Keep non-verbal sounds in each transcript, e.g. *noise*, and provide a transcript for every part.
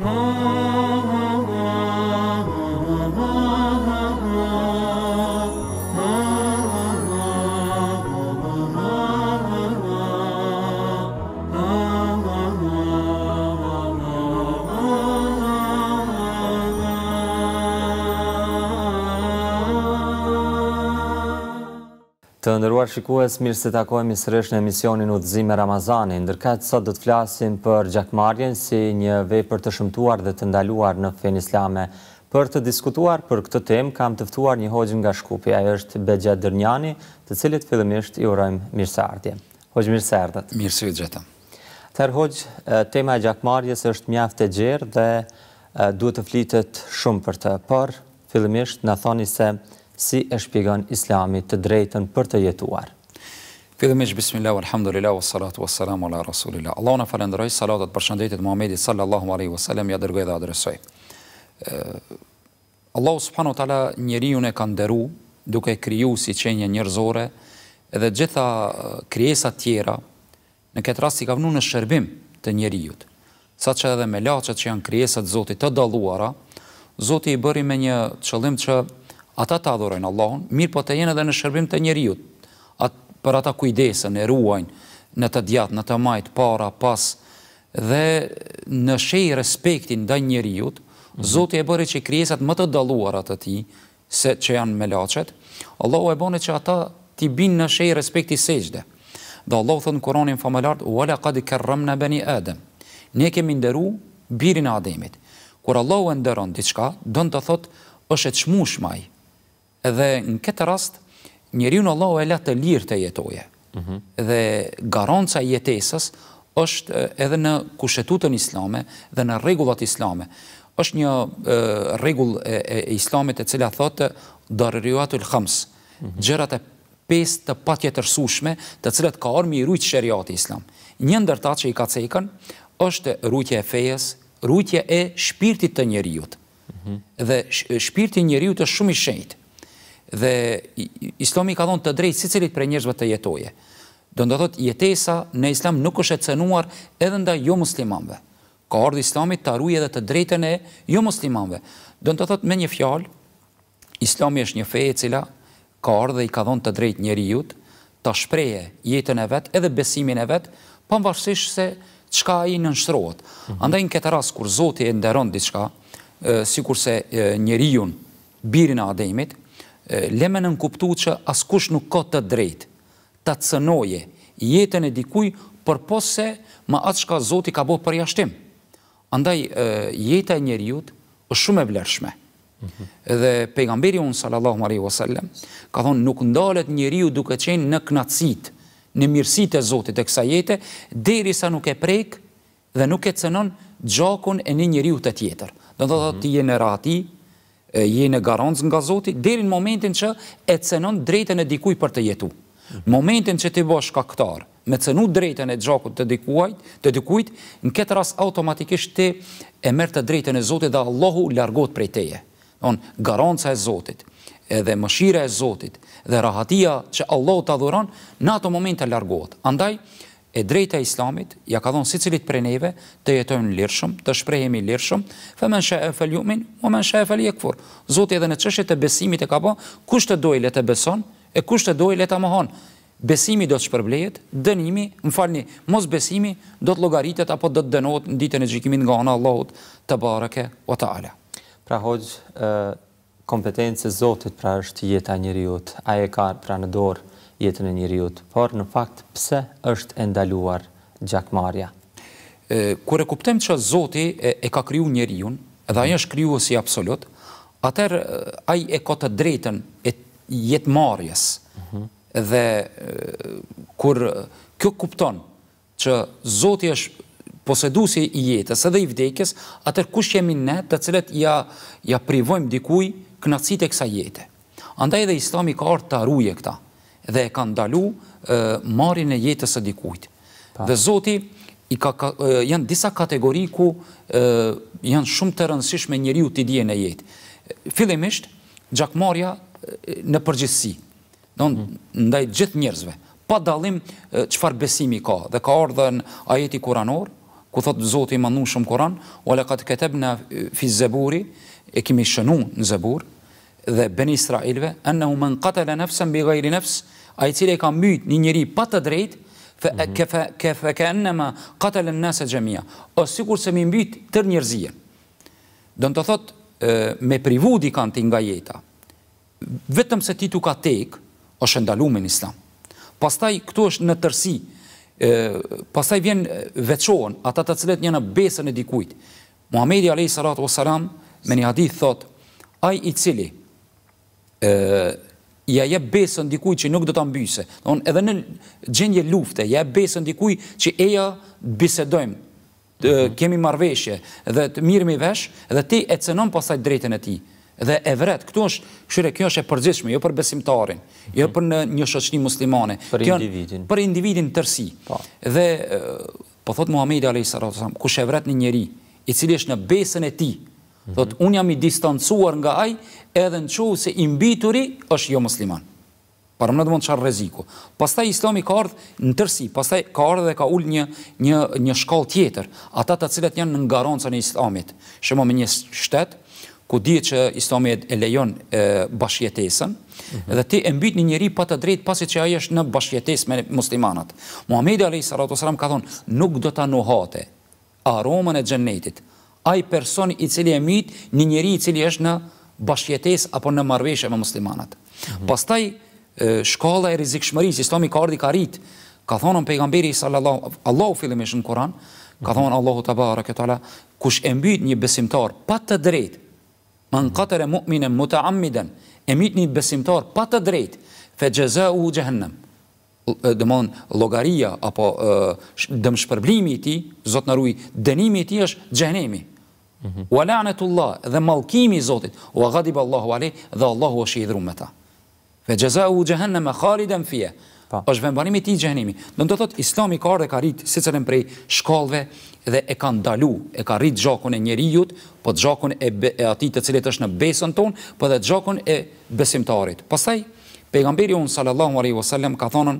Oh. nderuar shikues, mirë se takohemi sërish në emisionin Udhëzim me Ramazanin. Ndërkat sot do të flasim për gjakmarrjen si një vepër të shëmtuar dhe të ndaluar në fenë islame. Për të diskutuar për këtë temë kam të ftuar një hoxh nga Shkupi, ai është Bexha Dërnjani, të cilit fillimisht i urojmë mirëseardhje. Hoxh mirëseardhat. Mirëse gjeta. Tër hoxh, tema e gjakmarrjes është mjaft e gjerë dhe duhet të flitet shumë për të. Por fillimisht na thoni se si e shpjegon Islami të drejtën për të jetuar. Fillimisht bismillah, alhamdulillah, wassalatu wassalamu ala rasulillah. Allahu na falenderoj salatet përshëndetit Muhamedit sallallahu alaihi wasallam ja dërgoj dhe adresoj. Eh, Allahu subhanahu wa taala njeriu ne ka nderu duke kriju si qenje njërzore edhe gjitha eh, kriesa tjera në këtë rast i ka vënë në shërbim të njerëjut. Sa që edhe me laqët që janë kriesat zotit të daluara, zotit i bëri me një qëllim që ata të adhurojnë Allahun, mirë po të jenë edhe në shërbim të njeriut, për ata kujdesën e ruajnë në të djatë, në të majtë, para, pas, dhe në shej respektin dhe njeriut, mhm. Zotë e bërë që kriesat më të daluarat të ti, se që janë me lachet, Allah e bërë që ata ti binë në shej respekti seqde. Dhe Allah thënë kuronin familartë, u ala kadi kërëm në beni edhe. Ne kemi ndëru birin ademit. Kur Allah e ndëron diçka, dënë të thotë, është e qmush Edhe në këtë rast, njeriu në Allahu e la të lirë të jetojë. Ëh. Mhm. Dhe garanca e jetesës është edhe në kushetutën islame dhe në rregullat islame. Është një rregull e, islamit e cila thotë darriyatul khams. Mhm. Gjërat e pesë të patjetërsueshme, të cilat ka armi i rujtë sheria Islam. Një ndër që i ka cekën është rujtje e fejes, rujtje e shpirtit të njeriu. Mhm. dhe shpirti i njeriu është shumë i shenjtë dhe islami ka thonë të drejtë si cilit për njërzve të jetoje. Do të thotë jetesa në islam nuk është e cënuar edhe nda jo muslimanve. Ka ardhë islami të arruje dhe të drejtën e jo muslimanve. Do të thotë me një fjalë, islami është një feje cila ka ardhë dhe i ka thonë të drejtë njeri jutë, të shpreje jetën e vetë edhe besimin e vetë, pa më vërshishë se qka i nënshrohet. Mhm. Andaj në këtë ras, kur Zoti e ndëronë diçka, si kurse jun, birin a ademit, leme në nënkuptu që askush nuk ka të drejt, të cënoje jetën e dikuj, për posë se ma atë shka Zoti ka bo për jashtim. Andaj, jetë e njeriut është shumë e blershme. Dhe pejgamberi unë, sallallahu marihu sallem, ka thonë nuk ndalet njeriut duke qenë në knacit, në mirësit e Zotit e kësa jetë, deri sa nuk e prejkë dhe nuk e cënon gjakun e një njeriut e tjetër. Dhe dhe dhe të jenë rati, je në garanc nga deri dherin momentin që e cenon drejten e dikuj për të jetu. Momentin që ti bësh kaktar, me cenu drejten e gjakut të dikujt, të dikujt, në këtë ras automatikisht ti e mërë të drejten e zotit dhe Allahu largot prej teje. Onë, e zotit, edhe mëshira e zotit, dhe rahatia që Allahu të adhuran, në ato moment të largot. Andaj, e drejta islamit, ja ka dhonë si cilit për neve, të jetojnë lirëshëm, të shprejhemi lirëshëm, fe men shë e feljumin, o men shë e felje këfur. Zotë edhe në qëshet të besimit e ka po, kusht të dojle të beson, e kusht të dojle të mohon. Besimi do të shpërblejet, dënimi, më falni, mos besimi, do të logaritet, apo do të dënot në ditën e gjikimin nga anë Allahut të barëke o të ala. Pra hoqë, kompetencë zotit pra është jeta njëriut, a e ka pra në dorë, jetën e njëriut, por në fakt pse është endaluar gjakmarja? Kur e kuptem që Zoti e ka kryu njëriun, dhe aja është kryu si absolut, atër aja e ka të drejten e jetë marjes, mhm. dhe kur kjo kupton që Zoti është posedusi i jetës edhe i vdekjes, atër kush jemi ne të cilet ja privojmë dikuj kënacit e kësa jetë. Andaj edhe islami ka orë të arruje këta dhe e ka ndalu marin e jetës e dikujt. Dhe zoti, janë disa kategori ku janë shumë të rëndësishme njëri u t'i dje në jetë. Filimisht, gjakmarja në përgjithsi, hmm. ndaj gjithë njerëzve, pa dalim qëfar besimi ka, dhe ka ardhën ajeti kuranor, ku thotë zoti manu shumë kuran, o le ka të ketëb në fizë zëburi, e kimi shënu në zëburë, dhe beni Israelve, enne u men katel e nefse, mbi gajri nefse, a i cilë e ka mbyt një njëri pa të drejt, fe mhm. ke ka ke enne me katel e nëse gjemija, o sikur se mi mbyt tër njërzije. Dënë të thot, me privu di kanë ti nga jeta, vetëm se ti tu ka tek, o shëndalu me islam. Pastaj, këtu është në tërsi, pastaj vjen veqohen, ata të cilët një në besën e dikujt. Muhamedi a.s. me një hadith thot, aj i cili, ja jep besën dikuj që nuk do të mbyse. Edhe në gjendje lufte, ja jep besën dikuj që eja bisedojmë, mhm. kemi marveshje dhe të mirëmi vesh, dhe ti e cënon pasaj drejten e ti. Dhe e vret, këtu është, këshyre, kjo është e përgjithshme, jo për besimtarin, mhm. jo për në një shoqni muslimane. Për individin. Për individin tërsi. Po. Dhe, po thotë Muhammedi a.s. kush e vret një njeri, i cili është në besën e ti, Mhm. Thot, unë jam i distancuar nga aj, edhe në qohë se imbituri është jo musliman. Parëm në dëmonë qarë reziku. Pastaj islami ka ardhë në tërsi, pastaj ka ardhë dhe ka ullë një, një, një shkall tjetër, ata të cilët janë në ngaronësën e islamit. Shumë, me një shtetë, ku di që islami e lejon e, bashkjetesën, mhm. dhe ti e mbit një njëri pa të drejt pasi që aje është në bashkjetes me muslimanat. Muhamedi A.S. ka thonë, nuk do ta nuhate aromën e xhennetit, aj person i cili e mit një njëri i cili është në bashkjetes apo në marveshe me muslimanat. Mhm. Pastaj, shkolla e rizikshmëri, si stomi ka ardi ka rrit, ka thonën pejgamberi i sallallahu, Allahu fillim ishë në Koran, ka mhm. thonë Allahu të bëhara kush e mbyt një besimtar pa të drejt, më në katër e mu'minën, mu të ammiden, e mbyt një besimtar pa të drejt, fe gjëzë u gjëhennëm, dëmonë logaria apo dëmë shpërblimi ti, zotë në rujë, dënimi ti është gjenemi. Mhm. Wa lanetullah dhe malkimi zotit, wa ghadiba Allahu ale dhe Allahu është i dhrumë me ta. Ve gjeza u gjehenne me khali dëmë fje, është vendbarimi ti gjenemi. Në të thotë, islami ka arë ka rritë, si cërën prej shkallve dhe e ka ndalu, e ka rritë gjakun e njerijut, po gjakun e ati të cilët është në besën tonë, po dhe gjakun e besimtarit. Pasaj, Pejgamberi unë sallallahu alaihi wasallam ka thonën,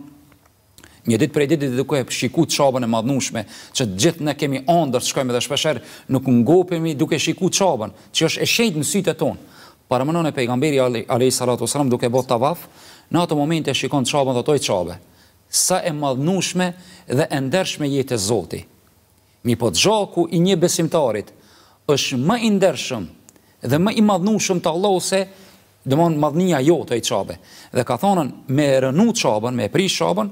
një ditë prej ditë dhe kuhe shiku të qabën e madhnushme, që gjithë ne kemi andër të shkojme dhe shpesher, nuk ngopemi duke shiku të qabën, që është e shenjtë në sytë e tonë. Paramënon e pejgamberi alaihi salatu wasallam duke botë të vafë, në ato momente e shikon të qabën dhe toj qabë, sa e madhnushme dhe endershme jetë e zoti. Mi po të gjaku i një besimtarit, është më ndershëm dhe më i madhnushëm të se dëmonë madhënia jo të i qabe, dhe ka thonën me rënu qabën, me pri qabën,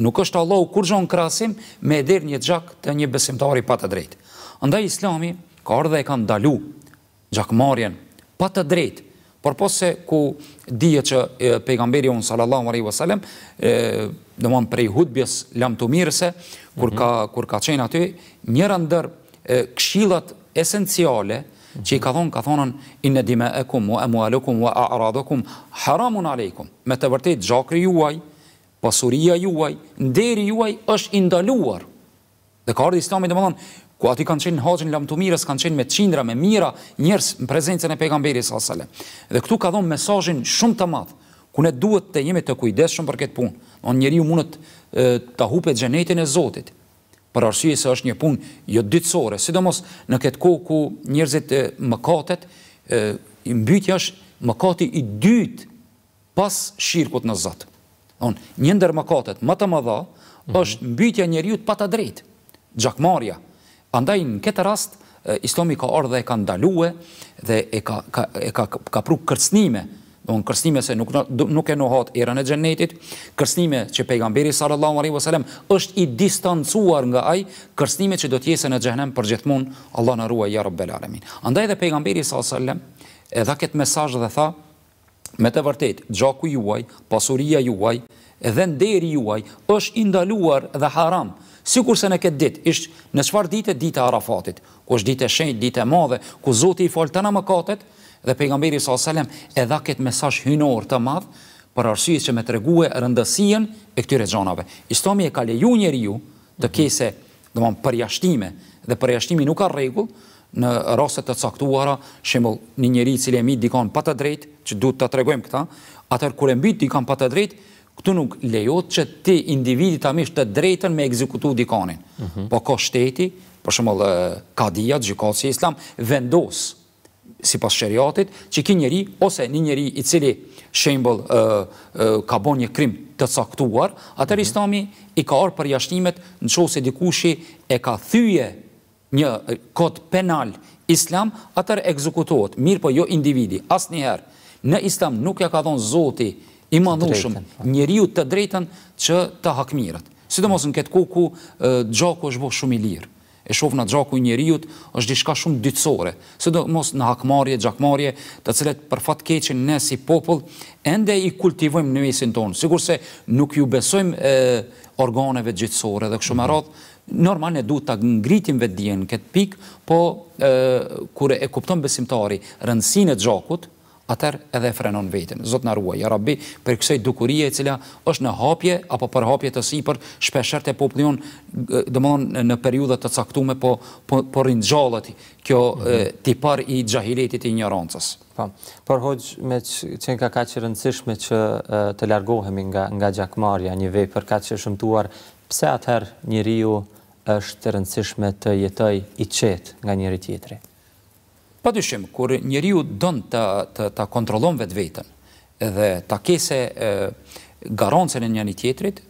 nuk është Allah u kur zhonë krasim me edhir një gjak të një besimtari pa të drejtë. Ndaj islami ka ardhe e ka ndalu gjakmarjen pa të drejtë, por posë ku dhije që pejgamberi unë sallallahu marihu a dëmonë prej hudbjes lam të mirëse, kur mhm. ka qenë aty, njërë ndër këshilat esenciale, që i ka thonë, ka thonën, inë dime e kumë, mu e mu alukum, mu e a aradukum, haramun alejkum, me të vërtet, gjakri juaj, pasuria juaj, nderi juaj, është indaluar. Dhe ka ardhë islami dhe më thonë, ku ati kanë qenë në haqin lamë të mirës, kanë qenë me cindra, me mira, njërës në prezencën e pegamberi së asale. Dhe këtu ka thonë mesajin shumë të madhë, ku ne duhet të jemi të kujdeshëm për këtë punë. Njëri ju mundët të hupe gjenetin e Zotit, për arsye se është një punë jo ditësore, sidomos në këtë kohë ku njerëzit mëkatet i mbytja është mëkati i dytë pas shirkut në Zot. Don, një ndër mëkatet më të mëdha mhm. është mbytja njeriu pa të drejtë, gjakmarja. Andaj në këtë rast Islami ka ardhur dhe e ka ndalue dhe e ka e ka ka pru kërcnime Unë kërsnime se nuk e nuhat erën e gjennetit, kërsnime që pejgamberi sallallahu alaihi wasallam është i distancuar nga aj, kërsnime që do tjese në gjennem për gjithmon, Allah në ruaj, ja rabbel alamin. Andaj dhe pejgamberi sallallahu alaihi wasallam edha këtë mesaj dhe tha, me të vërtet, gjaku juaj, pasuria juaj, edhe nderi juaj, është indaluar dhe haram, si kurse në këtë dit, ishtë në qëfar dit e dit e arafatit, ku është dit e shenjt, dit e madhe, ku zoti i falë të në mëkatet, dhe pejgamberi S.A.S. edha këtë e mesazh hynor të madh për arsyes që më tregue rëndësinë e këtyre xhanave. Istomi e ka leju njeriu të kese, dëmonë, për jashtime dhe për jashtimi nuk ka rregull në raste të caktuara, shembull, një njeri i cili e mi dikon pa të drejtë, që du ta tregojmë këtë, atë kur e mbi dikon pa të drejtë, këtu nuk lejohet që ti individi amisht të drejtën me ekzekutu dikonin. Mhm. Po ka shteti, për shembull, kadia, gjykatësi i Islam vendos si pas shëriatit, që ki njëri ose një njëri i cili shembol ka bo një krim të caktuar, atër mhm. istami i ka orë për jashtimet në qo se dikushi e ka thyje një kod penal islam, atër ekzekutohet, mirë po jo individi, asë njëherë, në islam nuk ja ka thonë zoti i manushëm njëriju të drejten po. që të hakmirët. Sidomos në këtë ku ku gjako është bo shumë i lirë e shofë në gjaku i njeriut, është gjithka shumë dytësore, së do mos në hakmarje, gjakmarje, të cilet për fatë ne si popull, ende i kultivojmë në mesin tonë, sigur se nuk ju besojmë organeve gjithësore dhe këshumë mhm. aratë, normal ne du të ngritim vetë djenë këtë pikë, po kure e kuptëm besimtari rëndësine gjakut, atër edhe e frenon vetën. Zotë në ruaj, ja rabbi, për kësej dukurie e cila është në hapje, apo për hapje të si për shpesher të poplion, dëmonë në periudet të caktume, po, po, po rinjallët kjo tipar i gjahiletit i një rancës. Po, por hoqë me qenë ka ka që rëndësishme që të largohemi nga gjakmarja një vej, për ka që shëmtuar, pse atër një riu është rëndësishme të jetoj i qetë nga njëri tjetëri? Pa dyshim, kur njëriu dënd të, të, të kontrolon vetë vetën dhe të kese garancën e një një tjetrit,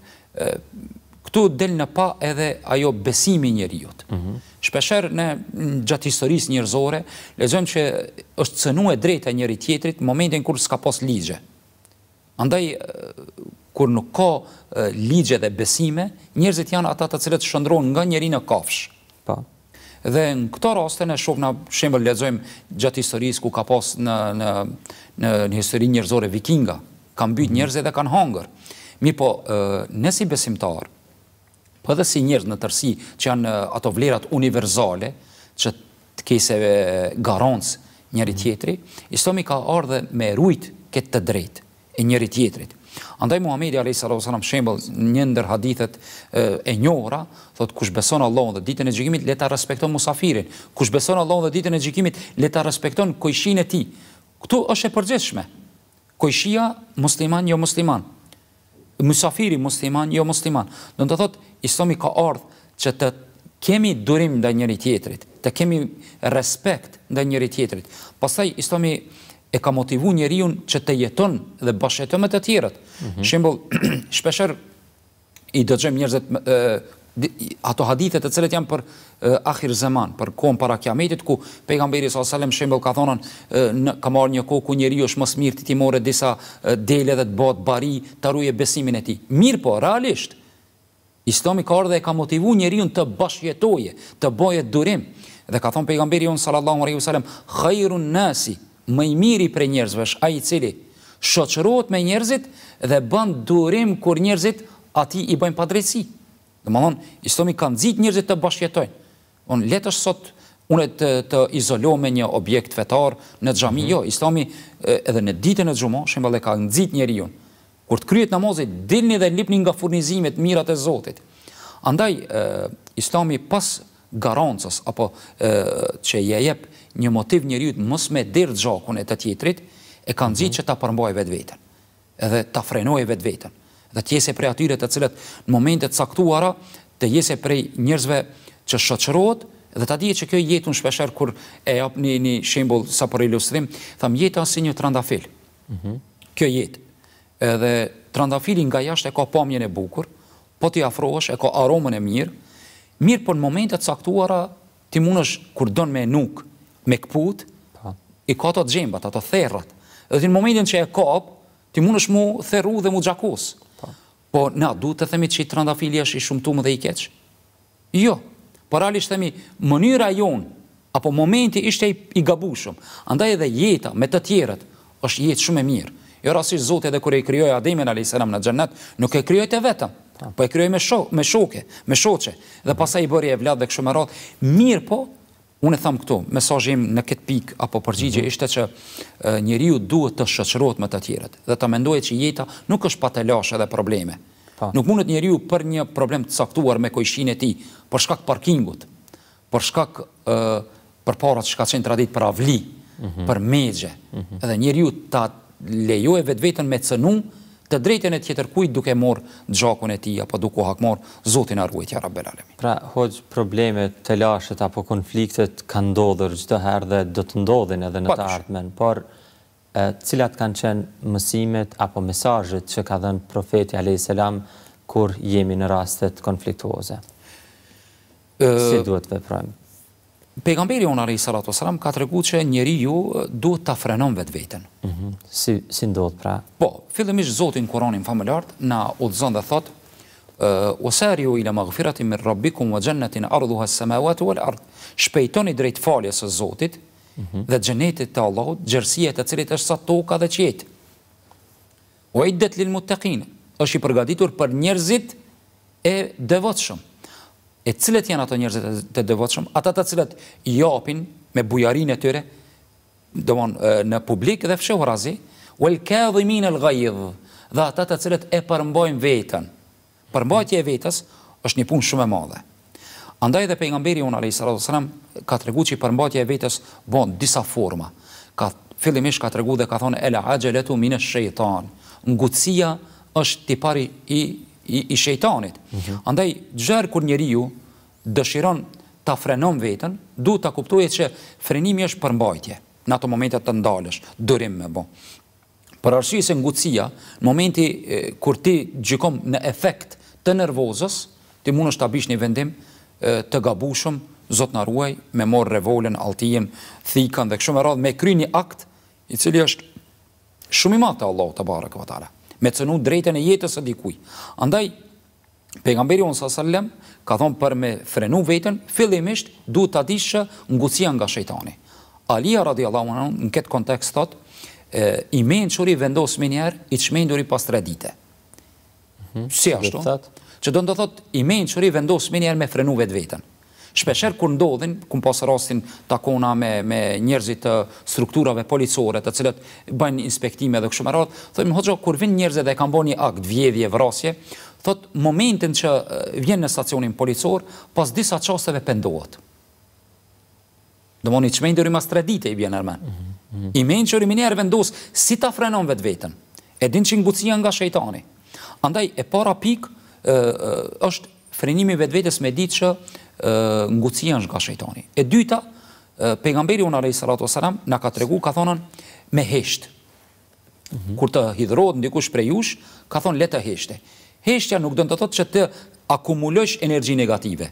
këtu del në pa edhe ajo besimi njëri Mm -hmm. Shpesher në gjatë historisë njërzore, lezëm që është cënu e drejtë e njëri tjetrit momentin kur s'ka pos ligje. Andaj, kur nuk ka ligje dhe besime, njërzit janë ata të cilët shëndron nga njëri në kafsh. Pa. Po. Dhe në këto raste në shumë në shumë lezojmë gjatë historisë ku ka pas në histori njërzore vikinga, kanë bytë mhm. njërzit dhe kanë hangër. Mi po, në si besimtar, për po dhe si njërz në tërsi që janë ato vlerat univerzale, që të keseve garancë njëri mhm. tjetëri, istomi ka ardhe me rujtë këtë të drejtë e njëri tjetërit. Andaj Muhamedi alayhi salatu wasallam shembull një ndër hadithet e njohura thot kush beson Allahun dhe ditën e gjykimit le ta respekton musafirin, kush beson Allahun dhe ditën e gjykimit le ta respekton kuishin e tij. Ktu është e përgjithshme. Kuishia musliman jo musliman. Musafiri musliman jo musliman. Do të thot Islami ka ardh që të kemi durim ndaj njëri tjetrit, të kemi respekt ndaj njëri tjetrit. Pastaj Islami e ka motivu njeriun që të jeton dhe bashkëtëm e të tjerët. Mhm. Shembol, *clears throat* shpesher i dëgjëm njerëzit ato hadithet e cilët janë për akhir zeman, për kohën para kiametit, ku pejgamberi s.a.s. shembol ka thonën në kamar një kohë ku njeri është më mirë të timore disa dele dhe të botë bari të ruje besimin e ti. Mirë po, realisht, istomi ka dhe e ka motivu njeriun të bashjetoje, të boje durim, dhe ka thonë pejgamberi unë sallallahu Khajru nësi, më i miri për njerëzve është ai i cili shoqërohet me njerëzit dhe bën durim kur njerëzit aty i bëjnë padrejsi. Domthon, i ka nxit njerëzit të bashkëjetojnë. Unë letësh sot unë të të izolo me një objekt fetar në xhami, mm -hmm. jo, istomi edhe në ditën e xhumo, shembull e ka nxit njeriu. Kur të kryet mozit dilni dhe lipni nga furnizimet mirat e Zotit. Andaj, Istomi pas garancës, apo e, që je jepë një motiv njëriut mos me dirë e të tjetrit, e kanë zi mhm. që ta përmboj vetë vetën, edhe ta frenoj vetë vetën, dhe tjese prej atyre të cilët në momentet caktuara, të jese prej njërzve që shëqërot, dhe ta dije që kjo jetën shpesher, kur e apë një një shimbol sa për ilustrim, thamë jetë si një trandafil, mhm. kjo jetë, edhe trandafilin nga jashtë e ka pamjën e bukur, po t'i afroësh, e ka aromën e mirë, mirë për në momentet caktuara, ti mund është kur dënë me nukë, me këput, po. i ka të gjembat, ato therrat. edhe në momentin që e kap, ti mund është mu theru dhe mu gjakus. Po. po, na, du të themi që i të rëndafili është i shumë tumë dhe i keqë. Jo, Por realisht themi, mënyra jonë, apo momenti ishte i gabushëm, andaj edhe jeta me të tjerët është jetë shumë e mirë. Jo rasisht zote edhe kërë i kryoj Ademin a.s. në gjennet, nuk e kryoj të vetëm, po, po e kryoj me shoke, me shoqe, dhe pasaj i bërje e vlad dhe këshumë e ratë, mirë po, Unë e thamë këtu, mesajim në këtë pik apo përgjigje mhm. ishte që njëri ju duhet të shëqërot me të tjiret dhe të mendohet që jeta nuk është patelash edhe probleme. Po. Nuk mundet njëri ju për një problem të saktuar me kojshin e ti, për shkak parkingut, për shkak për parat që ka qenë tradit për avli, mhm. për medje, mhm. edhe njëri ju të lejoj vetë vetën me cënu, të drejtën e tjetër kujt duke morë gjakun e ti, apo duke o hakmorë, zotin arruajtja rabbel alemi. Pra, hoqë problemet të lashet apo konfliktet kanë ndodhër gjithë të herë dhe do të ndodhin edhe në të ardhmen, por cilat kanë qenë mësimet apo mesajët që ka dhenë profeti a.s. kur jemi në rastet konfliktuose? Si duhet veprojmë? Pejgamberi unë Ali sallallahu Salatu wasallam ka që se njeriu duhet ta frenon vetë vetën. Mhm, si si ndodh pra? Po, fillimisht Zoti në Kur'anin famëlar na udhzon dhe thotë: "Wa uh, ila maghfirati min rabbikum wa jannatin ardhuha as-samawati wal ard." Shpejtoni drejt faljes së Zotit mhm. dhe xhenetit të Allahut, gjerësia e cilit është sa toka dhe qiejt. "Wa të lilmuttaqin." Është i përgatitur për njerëzit e devotshëm e cilët janë ato njerëzit të devotshëm, ata të cilët japin me bujarinë e tyre domon në publik dhe fshehur razi, wal kadhimin al ghayz, dhe ata të cilët e përmbajnë vetën. Përmbajtja e vetës është një punë shumë e madhe. Andaj dhe pejgamberi un alayhis salam ka treguar që përmbajtja e vetës bën disa forma. Ka fillimisht ka treguar dhe ka thonë ela ajalatu min ash-shaytan. është tipari i i shejtanit. Mhm. Andaj, gjërë kur njeri ju dëshiron të frenon vetën, du të kuptuje që frenimi është përmbajtje, në ato momentet të ndalësh, dërim me bo. Për arsye se ngutësia, në momenti kur ti gjikom në efekt të nervozës, ti mund është të abish një vendim të gabushëm, zotë në ruaj, me morë revolen, altijen, thikën dhe këshume radhë, me kry një akt i cili është shumë i matë Allah të barë këvatara me cënu drejten e jetës e dikuj. Andaj, pejgamberi unë sasallem, ka thonë për me frenu vetën, fillimisht du të adishë ngucia nga shejtani. Alia, radi Allah, në këtë kontekst të të, i menë qëri vendosë me njerë, i të shmenë pas të redite. Mhm. Si ashtu? Që do në të thotë, i menë qëri vendosë me njerë me frenu vetë vetën shpesher kur ndodhin, kun pas rastin takona me, me njerëzit të strukturave policore të cilët bëjnë inspektime dhe kështu me radhë, thëjmë hoqo, kër vinë njerëzit dhe kanë bo një akt, vjedhje, vrasje, thot, momentin që vjen në stacionin policor, pas disa qasteve pëndohet. Do moni që me ndërë i mas tre dite i vjen nërmen. Mhm, mhm. I menë që riminjerë si ta frenon vetë vetën, e din që ngucia nga shejtani. Andaj, e para pik, është frenimi vetë vetës me ditë që ngucija është nga shëjtoni. E dyta, pejgamberi unë a.s. në ka tregu, ka thonën, me heshtë. Mhm. Kur të hidrodë ndikush prej jush, ka thonë, letë heshte. Heshtja nuk dëndë të thotë që të akumulojsh energji negative,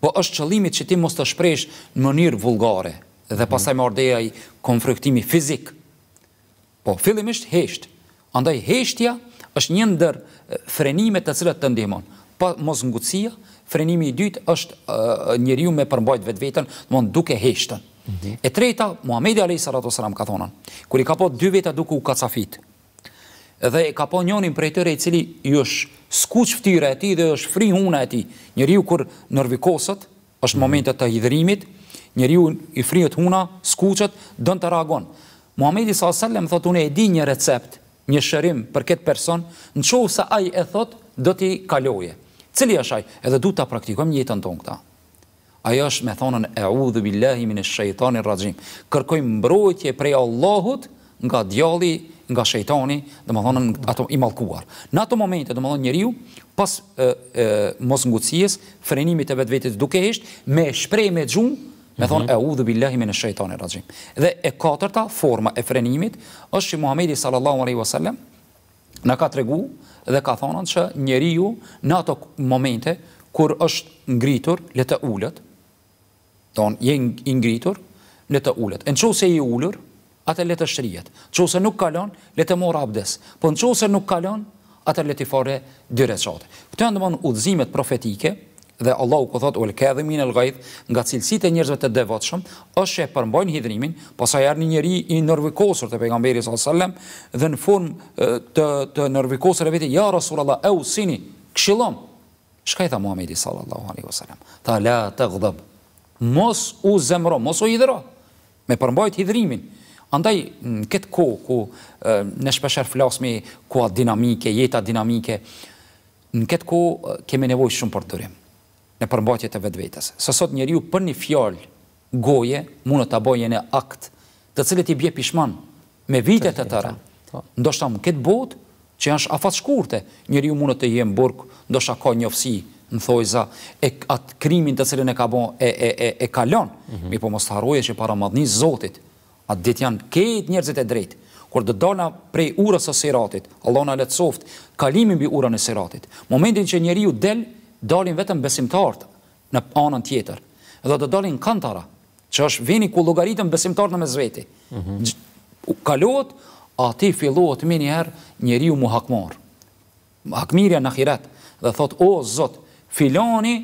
po është qëlimit që ti mos të shpresh në mënirë vulgare, dhe mhm. pasaj më ardeja i konfruktimi fizik. Po, fillimisht heshtë. Andaj, heshtja është njëndër frenimet të cilët të ndihmonë. Pa mos ngucija, frenimi i dytë është njeriu me përmbajt vetë vetën, në mund duke heshtën. E treta, Muhammedi Alei Sarato Sram ka thonën, kër i ka po dy veta duke u kacafit, dhe ka po njonin për e tëre i cili i është skuq ftyre e ti dhe është fri huna e ti, njeriu kër nërvikosët, është momentet të hidrimit, njeriu i friët huna, skuqët, dënë të ragon. Muhammedi Sallem thotë une e di një recept, një shërim për këtë person, në qohë aj e thotë, do t'i kaloje. Cili është ai? Edhe duhet ta praktikojmë një jetën tonë këta. Ajo është me thonën e billahi minash ash-shaytanir rajim. Kërkoj mbrojtje prej Allahut nga djalli, nga shejtani, domethënë ato i mallkuar. Në ato momente domethënë njeriu pas e, e, mos ngucies, frenimit te vetvetes duke hesht me shprehje me xhum, me thonë mm -hmm. e billahi minash ash-shaytanir rajim. Dhe e katërta forma e frenimit është që Muhamedi sallallahu alaihi wasallam në ka të regu dhe ka thonën që njeri ju në ato momente kur është ngritur le të ullët, tonë, je ngritur le të ullët. Në që se i ullër, atë le të shrijet. Në që se nuk kalon, le të mor abdes. Po në që se nuk kalon, atër le të fare dyre qate. Këtë janë dëmonë udhëzimet profetike, dhe Allah u këthot u elke dhe minë nga cilësit e njërzve të devatëshëm, është që e përmbojnë hidrimin, pasaj arë një njëri i nërvikosur të pejgamberi s.a.s. dhe në form të nërvikosur e veti, ja Rasul Allah, e usini, sini, këshilom, shka i tha Muhammedi s.a.s. Tha la të gëdhëb, mos u zemro, mos u hidro, me përmbojt hidrimin, Andaj, në këtë kohë, ku në shpesher flasme, ku atë dinamike, jetat dinamike, në këtë kohë, kemi nevoj shumë për të në përmbatje të vetvetes. Sa sot njeriu për një fjalë goje mund ta bëjë në akt, të cilët i bje pishmon me vitet të tëra. Po. Ndoshta më këtë botë që është afat shkurte, njëri ju të jemë burg, ndo ka një ofsi në thojza, e atë krimin të cilën e ka bon, e, e, e, e kalon, mhm. mi po mos të që para madhni zotit, atë dit janë ketë njerëzit e drejtë, kur dë dona prej urës o siratit, allona letë softë, kalimin bi urën e siratit, momentin që njëri ju delë, dalin vetëm besimtarët në anën tjetër, dhe do dalin kantara, që është vini ku logaritëm besimtarët në mezveti. Mhm. Kalot, ati fillohet me njëherë njëri u mu hakmor. Hakmirja në khiret, dhe thot, o, zot, filoni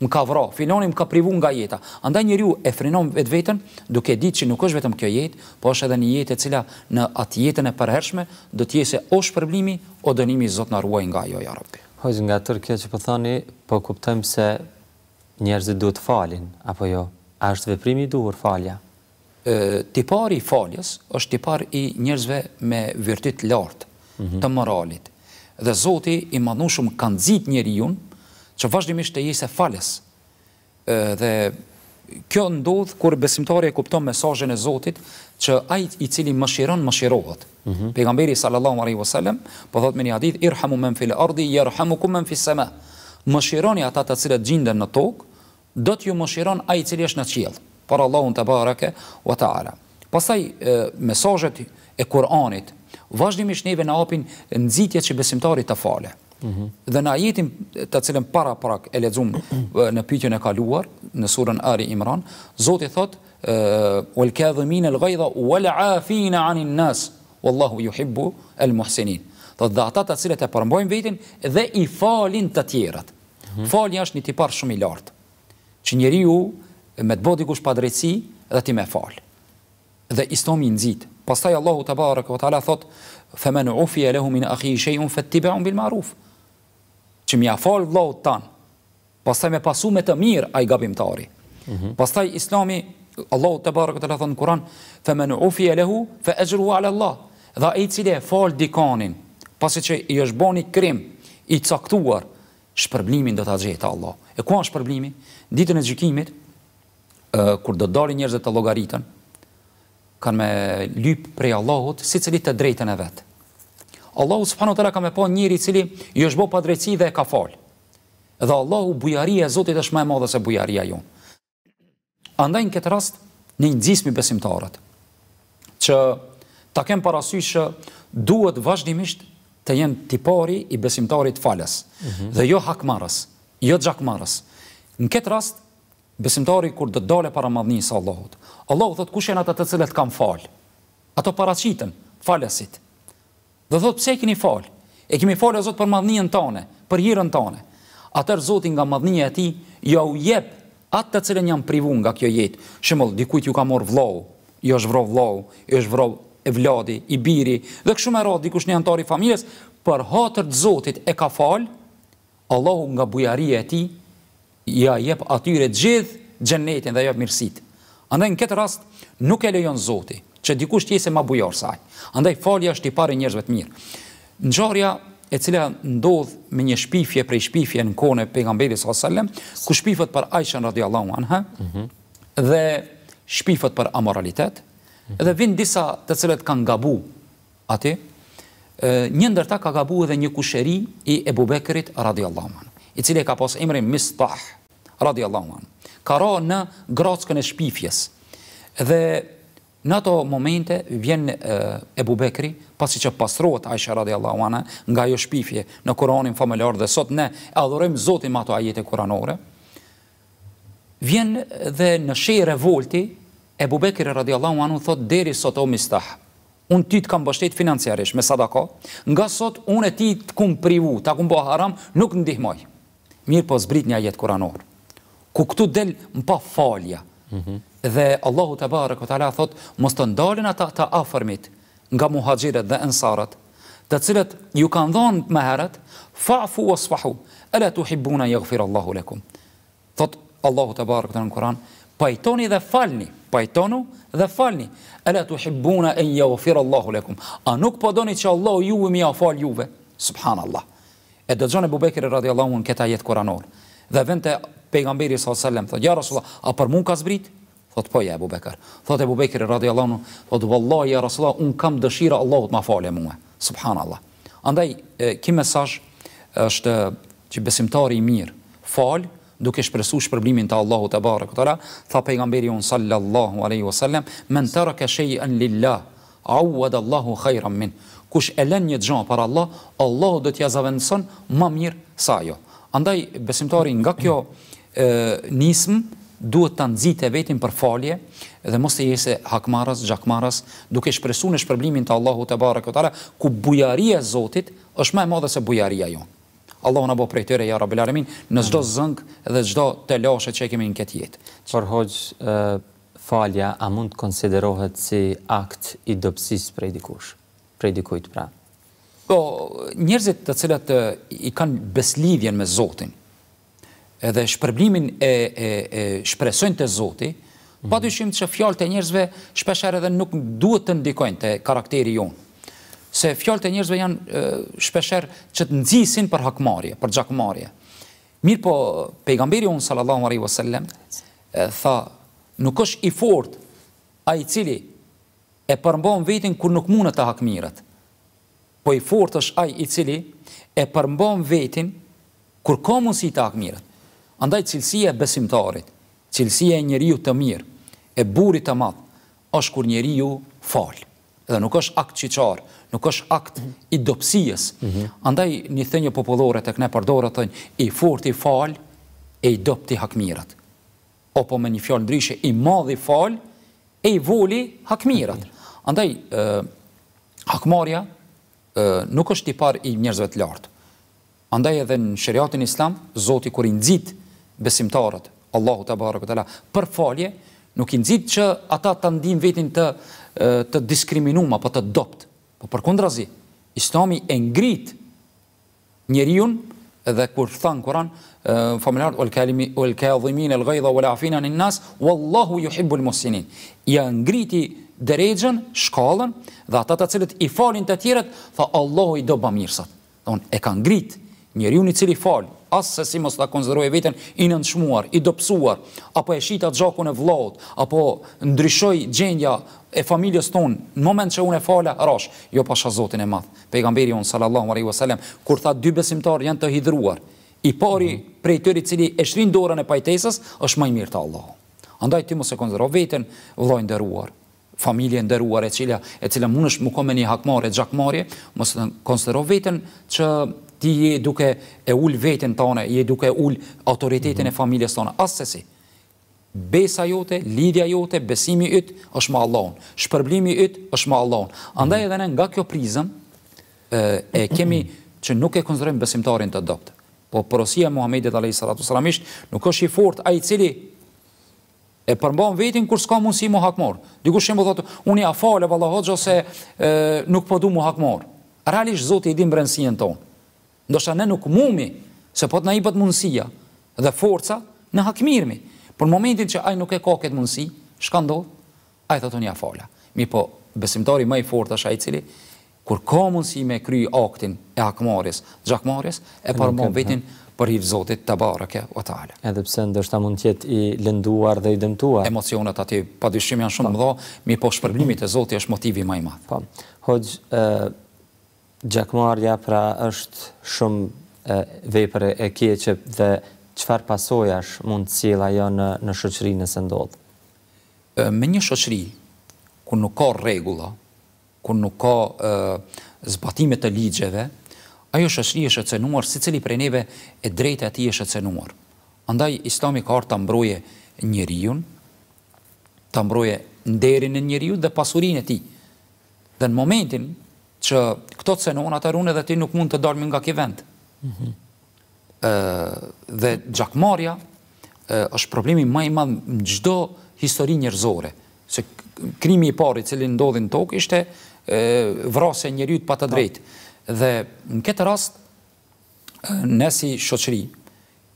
më ka vra, filoni më ka privu nga jeta. Andaj njeriu e frinon vetë vetën, duke ditë që nuk është vetëm kjo jetë, po është edhe një jetë e cila në atë jetën e përhershme, do të jese o shpërblimi, o dënimi zot në ruaj nga ja jarëpë. Hojzë nga tërë kjo që pëthoni, po, po kuptojmë se njerëzit duhet falin, apo jo, a është veprimi i duhur falja? Ti i faljes është tipar i njerëzve me vërtit lartë mhm. të moralit. Dhe Zoti i madhushum kanë zitë njeri unë që vazhdimisht të jese faljes. Dhe kjo ndodh kur besimtari e kupton mesazhin e Zotit që ai i cili mëshiron mëshirohet. Mm -hmm. Pejgamberi sallallahu alaihi wasallam po thot me një hadith irhamu men fil ardi yarhamukum men fis sama. Mëshironi ata të cilët gjenden në tokë, do t'ju mëshiron ai i cili është në qiell. Por Allahu te bareke wa taala. Pastaj mesazhet e Kur'anit vazhdimisht neve na hapin nxitjet që besimtari të falë. Mm Dhe në ajetin të cilën para prak e ledzum në pytjën e kaluar në surën Ari Imran, Zoti thot ul kadhimin al ghayza wal afina anin nas wallahu yuhibbu al muhsinin. Do të dhata të cilët e përmbajnë veten dhe i falin të tjerat. Falja është një tipar shumë i lartë. Që njeriu me të bodi kush pa drejtësi dhe ti më fal. Dhe istomi nxit. Pastaj Allahu te bareku ala thot Femen ufi e lehu min akhi i shejun tibe unë bil maruf Që mja falë vlaut tan Pastaj me pasu me të mirë a i gabim të ari mhm. Pastaj islami Allahu të barë këtë lëthën në kuran Femen ufi e lehu Fë e gjëru ala Allah Dha e cile falë dikanin Pasi që i është boni krim I caktuar Shpërblimin dhe të gjitha Allah E kuan shpërblimi? Ditën e gjikimit kur dhe dali njerëzët të logaritën kanë me lypë prej Allahut, si cili të drejten e vetë. Allahut së panotera ka me po njëri cili ju është bo pa drejci dhe e ka falë. Dhe Allahu bujaria e Zotit është ma e madhe se bujaria ju. Andaj në këtë rast, një nëzismi besimtarët, që ta kemë parasyshë duhet vazhdimisht të jenë tipari i besimtarit falës, mm -hmm. dhe jo hakmarës, jo gjakmarës. Në këtë rast, besimtari kur do dole para madhnisë së Allahut. Allahu thot kush janë ata të cilët kanë fal? Ato paraqiten falësit, Do thot pse e keni fal? E kemi falë Zot për madhnisën tonë, për hirën tonë. atër Zotin nga madhnia e tij ja u jep atë të cilën janë privu nga kjo jetë. Shembull, dikujt ju ka marr vllau, jo është vrar vllau, i është vrar e vladi, i biri, dhe kështu me dikush një antar i familjes, për hatër Zotit e ka fal. Allahu nga bujaria e tij ja jep atyre gjithë gjennetin dhe jep mirësit. Andaj në këtë rast nuk e lejon zoti, që dikush tjese ma bujarë saj. Andaj falja është i pari njërzve të mirë. Në gjarja e cila ndodh me një shpifje prej shpifje në kone pejgamberi s.a.s. ku shpifët për Aishën radiallahu anha mhm. dhe shpifët për amoralitet mhm. dhe vind disa të cilët kanë gabu ati, një ndërta ka gabu edhe një kusheri i Ebu Bekrit radiallahu anha i cili ka pas emri Mistah radiallahu anhu. Ka ra në gratskën e shpifjes. Dhe në ato momente vjen eh, Ebu Bekri, pasi që pasrohet Aisha radiallahu anha nga ajo shpifje në Kur'anin familjar dhe sot ne e Zotin me ato ajete kuranore. Vjen dhe në shere revolti Ebu Bekri radiallahu anhu thot deri sot o Mistah un ti të kam bështet financiarish me sadaka, nga sot un e ti të kum privu, të kum bëha haram, nuk ndihmoj. dihmojë, mirë po zbrit një ajet kuranor, ku këtu del më pa falja, mhm. dhe Allahu të barë, këtë ala thot, mos të ndalin ata të afermit nga muhajgjiret dhe ensarët, të cilët ju kanë dhonë me herët, fa'fu o s'fahu, e le tu hibbuna një gëfirë Allahu lekum. Thot, Allahu të barë, këtë në kuran, pajtoni dhe falni, pajtonu dhe falni, e le tu hibbuna një gëfirë Allahu lekum. A nuk po doni që Allahu juve mi a fal juve, subhanallah. E dhe gjonë e bubekiri radiallahu në këta jetë kuranor. Dhe vend të pejgamberi s.a.s. Thot, ja Rasullah, a për mund ka zbrit? Thot, po ja e bubekir. Thot e bubekiri radiallahu, thot, vëllahi, ja Rasullah, unë kam dëshira Allahut ma fale muhe. Subhanallah. Andaj, ki mesaj është që besimtari i mirë falë, duke shpresu shpërblimin të Allahu të barë, këtëra, tha pejgamberi unë sallallahu aleyhi wasallam, sallam, men të rëke shejën lilla, awad Allahu khajram minë, kush e një gjahë për Allah, Allah dhe t'ja zavendëson ma mirë sa jo. Andaj, besimtari nga kjo nismë, duhet ta nëzit e vetin për falje, dhe mos të jese hakmarës, gjakmarës, duke shpresu në shpërblimin të Allahu të barë ala, ku bujaria zotit është e madhe se bujaria jo. Allahu në bo prej tëre, ja rabelarimin, në zdo zëngë dhe zdo të loshe që kemi në këtë jetë. Por hoqë, falja a mund të konsiderohet si akt i dopsis prej dikush? prej dikujt pra. Po, njerëzit të cilat i kanë beslidhjen me Zotin, edhe shpërblimin e shpresojnë të Zotin, mhm. pa dyshim që fjallë të njerëzve shpesher edhe nuk duhet të ndikojnë të karakteri jonë. Se fjallë të njerëzve janë shpesher që të nëzisin për hakmarje, për gjakmarje. Mirë po, pejgamberi unë, sallallahu arihi wasallam, tha, nuk është i fort a i cili e përmbon vetin kur nuk mund të hakmirët, po i fort është aj i cili e përmbon vetin kur ka mundësi të hakmirët. Andaj cilësia e besimtarit, cilësia e njeriu të mirë, e burit të madhë, është kur njeriu falë dhe nuk është akt qiqar, nuk është akt i dopsijës. Mhm. Andaj një thënie popullore të këne përdore të i fort i fal, e i dopt i hakmirat. Opo me një fjallë ndryshe, i madhi fal, e i voli hakmirat. Andaj, hakmarja nuk është i par i njerëzve të lartë. Andaj edhe në shëriatin islam, zoti kur i nëzit besimtarët, Allahu të barë këtë ala, për falje, nuk i nëzit që ata të ndim vetin të, të diskriminuma, për të dopt. Për, po për kundrazi, islami e ngrit njeriun, dhe kur thanë kuran, familjarët, o lkeadhimin, el gajdha, o lafina, në nas, Wallahu ju hibbul mosinin. Ja ngriti drejxhën, shkollën dhe ata të cilët i falin të tjerët, tha Allahu i do bamirsat. Don e ka ngrit njeriu i cili fal, as se si mos ta konsideroi veten i nëndshmuar, i dobësuar, apo e shita xhakun e vllaut, apo ndryshoi gjendja e familjes ton në moment që unë fala rosh, jo pa zotin e madh. Pejgamberi unë sallallahu alaihi wasallam kur tha dy besimtar janë të hidruar, i pari mm -hmm. prej tyre i cili e shrin dorën e pajtesës, është më i mirë te Allahu. Andaj ti mos e konsideroj veten vllajën dëruar, familje ndëruar e cila, e cila mund është më kome një hakmarje, gjakmarje, më së të konsidero vetën që ti je duke e ullë vetën anë, je duke e ullë autoritetin e mhm. familjes tane, asësi. Besa jote, lidja jote, besimi ytë është ma Allahun, shpërblimi ytë është ma Allahun. Andaj edhe në nga kjo prizëm, e kemi që nuk e konsiderojmë besimtarin të doktë, Po porosia Muhammedet a.s. nuk është i fort a i cili e përmban vetin kur s'ka mundësi mu hakmor. Diku shembo thotë, unë i afale, valla hoxha nuk po mu hakmor. Realisht Zoti i di mbrensinë tonë. Ndoshta ne nuk mumi, se po të na i bëhet mundësia dhe forca në hakmirmi. Por momentin që ai nuk e ka këtë mundësi, shka ndodhë, Ai thotë unë i afale. Mi po besimtari më i fortë është ai i cili kur ka mundësi me kry aktin e hakmarrjes, xhakmarrjes e përmban vetin për hivë Zotit të barëke o talë. Edhe pse ndështë ta mund tjetë i lënduar dhe i dëmtuar. Emocionet ati, pa dyshim janë shumë mdo, po. mi po shpërblimit e Zotit është motivi maj madhë. Po, hoqë, gjakmarja pra është shumë vepre e kjeqe dhe qëfar pasojash mund cila jo në shëqëri nëse ndodhë? Me një shëqëri, ku nuk ka regula, ku nuk ka zbatimet e ligjeve, ajo shëshri është e cenuar, si cili prej neve e drejta ti është e cenuar. Andaj, islami ka orë të mbroje njëriun, të mbroje nderin e njëriun dhe pasurin e ti. Dhe në momentin që këto cenuar, atë rune dhe ti nuk mund të dormin nga ki vend. Mhm. Dhe gjakmarja është problemi ma i madhë në gjdo histori njërzore, se krimi i pari cili ndodhin tokë ishte vrase njëriut pa të po. drejtë. Dhe në këtë rast, ne si shoqëri,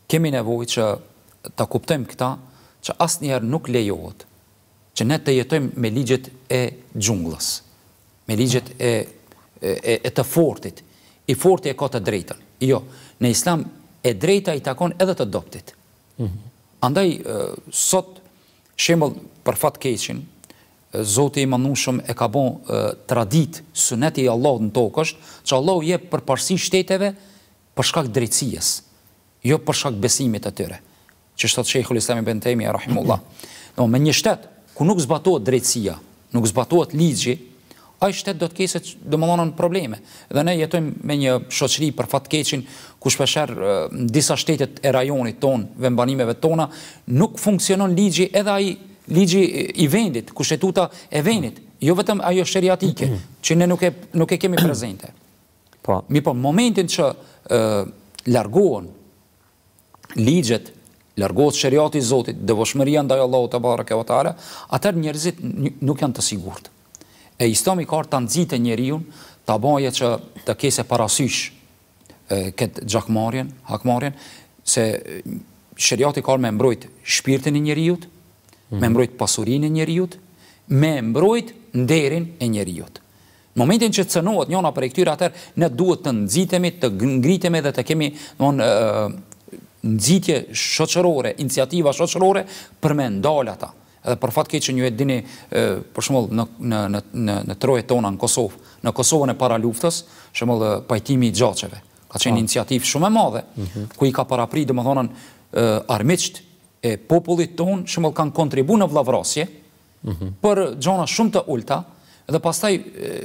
kemi nevoj që të kuptojmë këta, që asë njerë nuk lejohet, që ne të jetojmë me ligjet e gjunglës, me ligjet e, e, e të fortit, i fortit e ka të drejtën. Jo, në islam e drejta i takon edhe të doptit. Mhm. Andaj, sot, shemëll për fatë keqin, Zoti i manushëm e ka bon tradit, sëneti Allah në tokë është, që Allah je për parësi shteteve për shkak drejtsijes, jo për shkak besimit e tyre. Që shtë të shekhu lisemi bëndemi e rahimullah. Në *clears throat* me një shtetë, ku nuk zbatohet drejtsija, nuk zbatohet ligji, a i shtetë do të kese do më probleme. Dhe ne jetojmë me një shoqëri për fatkeqin ku shpesher disa shtetet e rajonit tonë, vëmbanimeve tona, nuk funksionon ligji edhe a i ligji i vendit, kushtetuta e vendit, jo vetëm ajo shëriatike, *clears throat* që ne nuk e kemi *clears throat* prezente. Po. Mi po, momentin që largohen ligjet, largohet shëriati zotit, dhe voshmëria ndaj Allah të barë kjo atare, atër njerëzit nuk janë të sigurët. E istomi ka të nëzite njerion, të baje që të kese parasysh këtë gjakmarjen, hakmarjen, se shëriati ka me mbrojt shpirtin i njeriut, me mhm. mbrojt pasurin e njeriut, me mbrojt nderin e njeriut. Në momentin që cënohet njona për e këtyra atër, ne duhet të nëzitemi, të ngritemi dhe të kemi nëzitje shoqërore, iniciativa shoqërore për me ndalë ata. Edhe për fatke që një e dini, për shumëll, në troje tona në Kosovë, në Kosovën e para luftës, shumëll pajtimi i gjaceve. Ka qenë po. iniciativë shumë e madhe, mhm. ku i ka paraprit, dhe më thonën, armiqtë e popullit tonë shumëll kanë kontribu në vlavrasje mhm. për gjona shumë të ulta dhe pastaj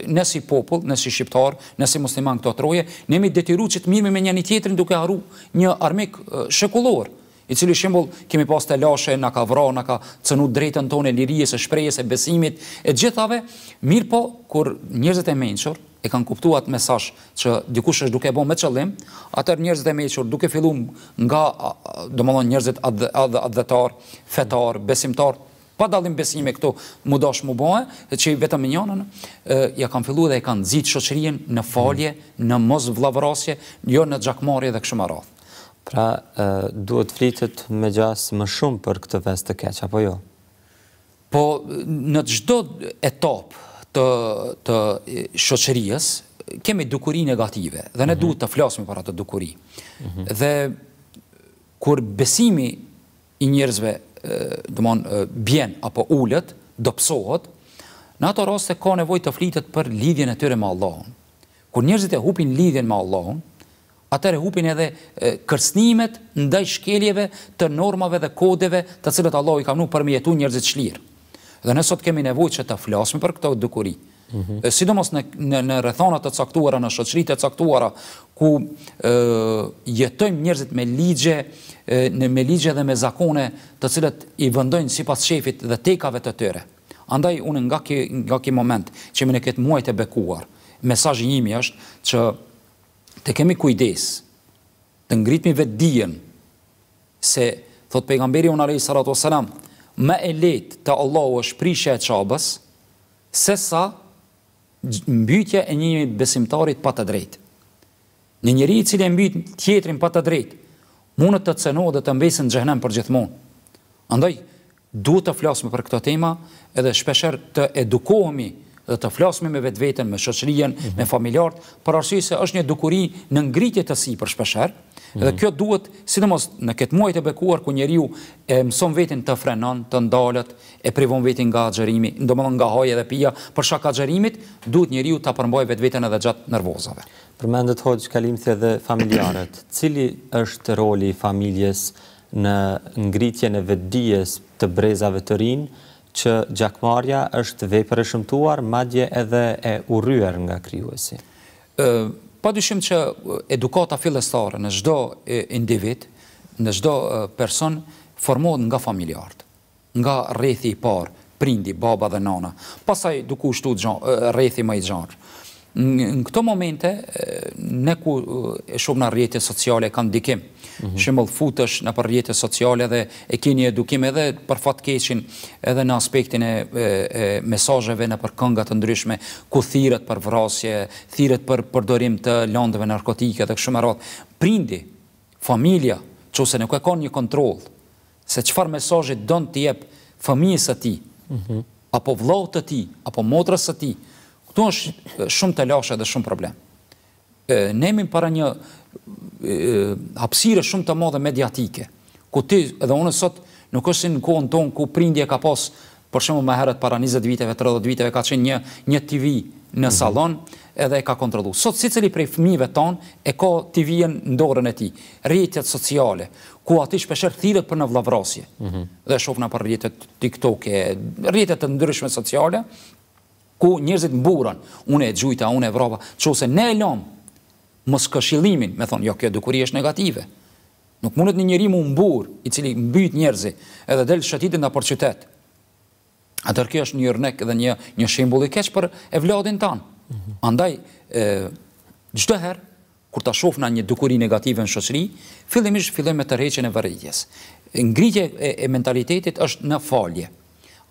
nësi popull, nësi shqiptar, nësi musliman këto atroje, nemi detiru që të mimi me njëni tjetërin duke haru një armik shekullor, i cili shimbol kemi pas të lashe, në ka vra, në ka cënu drejtën tonë e lirijes, e shprejes, e besimit, e gjithave, mirë po, kur njërzet e menqër, e kanë kuptu atë mesash që dikush është duke e bo me qëllim, atër njërzit e meqër duke fillum nga, do më dhe njërzit adhëtar, fetar, besimtar, pa dalim besime këto mu dosh mu dhe që i vetëm njënën, ja kanë fillu dhe i kanë zitë shoqërien në falje, në mos vlavrasje, jo në gjakmarje dhe këshumë arath. Pra, duhet flitit me gjas më shumë për këtë vest të keq, apo jo? Po, në gjdo etapë, të shoqërijës, kemi dukuri negative, dhe ne mhm. duhet të flasme para të dukuri. Mhm. Dhe kur besimi i njerëzve, dëmon bjen apo ullet, dëpsohet, në ato raste ka nevoj të flitet për lidhjen e tyre ma Allahun. Kur njerëzit e hupin lidhjen ma Allahun, atër e hupin edhe kërsnimet ndaj shkeljeve të normave dhe kodeve të cilët Allah i kam nuk përmjetu njerëzit shlirë. Dhe nësot kemi nevoj që të flasme për këto dukuri. sidomos në rethonat të caktuara, në shoqrit të caktuara, ku jetojmë njërzit me ligje, në me ligje dhe me zakone të cilët i vëndojnë si pas shefit dhe tekave të tëre. Andaj, unë nga ki moment që me në këtë muajt e bekuar, mesaj njimi është që të kemi kujdes, të ngritmi vetë dijen, se, thotë pejgamberi unë a.s me e letë të Allahu është prishe e qabës, sesa mbytja e një besimtarit pa të drejtë. Në njëri cilë e mbytë tjetrin pa të drejtë, mund të cenohet dhe të mbesin në gjhenen për gjithmonë. Andaj, duhet të flasme për këto tema, edhe shpesher të edukohemi dhe të flasme me vetë vetën, me shqoqërien, me mhm. familjartë, për arsye se është një dukuri në ngritje të si për Dhe mhm. kjo duhet, si në mos në këtë muajt e bekuar, ku njeriu e mëson vetin të frenon, të ndalët, e privon vetin nga gjërimi, ndo nga hoj dhe pia, për shaka gjërimit, duhet njeriu të përmboj vetë vetën edhe gjatë nervozave. Për me ndët hoqë, kalim të edhe familjarët, *clears throat* cili është roli familjes në ngritje në vedijes të brezave të rinë, që gjakmarja është vej për e shëmtuar, madje edhe e uryer nga kryuesi pa dyshim që edukata filestare në gjdo individ, në gjdo person, formohet nga familjartë nga rrethi i parë, prindi, baba dhe nana, pasaj duku shtu rrethi ma i gjarë. Në këto momente, ne ku e shumë në rjetët sociale, kanë dikim. Mhm. Shumë më futësh në për rjetët sociale dhe e kini edukim edhe për fatkeqin edhe në aspektin e mesajëve në për këngat të ndryshme, ku thirët për vrasje, thirët për përdorim të landëve narkotike dhe këshumë arat. Prindi, familia, që se në ku e konë një kontrol, se qëfar mesajët dënë të jepë fëmijës mhm. të ti, apo vlautë të ti, apo motrës të ti, Këtu është shumë të lashe dhe shumë problem. Nemi para një hapsire shumë të modhe mediatike, ku ti edhe unë sot nuk është në kohën tonë ku prindje ka posë, për shumë më herët para 20 viteve, 30 viteve, ka qenë një, një TV në mhm. salon edhe e ka kontrolu. Sot, si cili prej fëmive tonë, e ka TV-en në dorën e ti, rritjet sociale, ku ati shpesher thirët për në vlavrosje, mm -hmm. dhe shofna për rritjet TikTok-e, rritjet të ndryshme sociale, ku njerëzit mburën, unë e gjujta, unë e vrova, që ose ne e lomë, mos këshilimin, me thonë, jo, kjo dukuri është negative. Nuk mundet një njeri mu mburë, i cili mbyt njerëzi, edhe delë shëtitin nga për qytet. Atër kjo është një rënek dhe një, një shimbul i keq për e vladin tanë. Andaj, gjithë të herë, kur ta shofna një dukuri negative në shëshri, fillim ishë fillim me të reqen e vërritjes. Ngritje e, e mentalitetit është në falje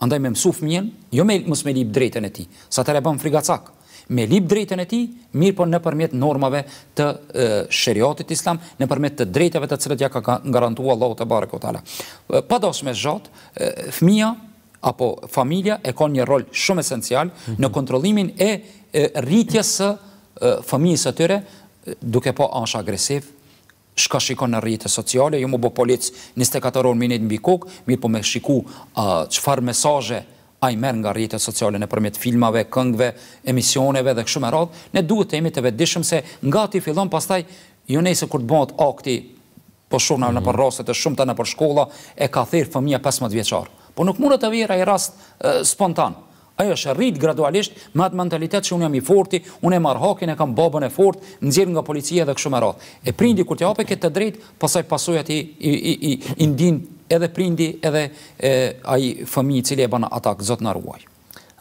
andaj me mësu fëmijën, jo me mësë me lip drejten e ti, sa të rebën frigacak, me lip drejten e ti, mirë po në përmjet normave të shëriotit islam, në përmjet të drejtave të cilët ja ka ngarantua Allah të barë këtala. Pa dos me zhatë, fëmija apo familja e ka një rol shumë esencial mhm. në kontrolimin e rritjes fëmijës atyre, duke po është agresiv, shka shikon në rritë sociale, ju mu bo polic 24 orë minit në bikuk, mirë po me shiku qëfar mesaje a i merë nga rritë sociale në përmet filmave, këngve, emisioneve dhe këshume radhë, ne duhet të emi të vedishëm se nga ti fillon, pastaj ju se kur të bëhat akti po shumë në mhm. për rraset e shumë të në për shkolla, e ka thirë fëmija 15 vjeqarë. Po nuk mundë të vira i rast spontanë ajo është rritë gradualisht me atë mentalitet që unë jam i forti, unë e marr hakin e kam babën e fort, nxjerr nga policia dhe kështu me radhë. E prindi kur të hapet këtë të drejtë, pasojat i i i, i, i ndin edhe prindi edhe aji ai fëmi i cili e bën atak zot na ruaj.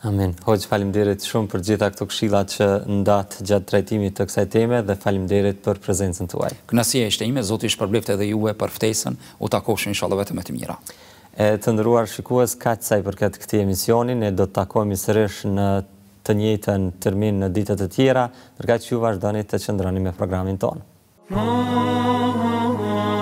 Amen. Hoxh faleminderit shumë për gjitha këto këshilla që ndat gjatë trajtimit të kësaj teme dhe faleminderit për prezencën tuaj. Kënësia ishte ime, Zoti ju shpërbleftë edhe juve për ftesën. U takosh inshallah vetëm të mira. E të ndëruar shikues, ka të saj për këtë këti emisionin, e do të takojmë i sërish në të njëtën tërmin në ditët e tjera, nërka që ju vazhdojnit të qëndroni me programin tonë. Mm -hmm.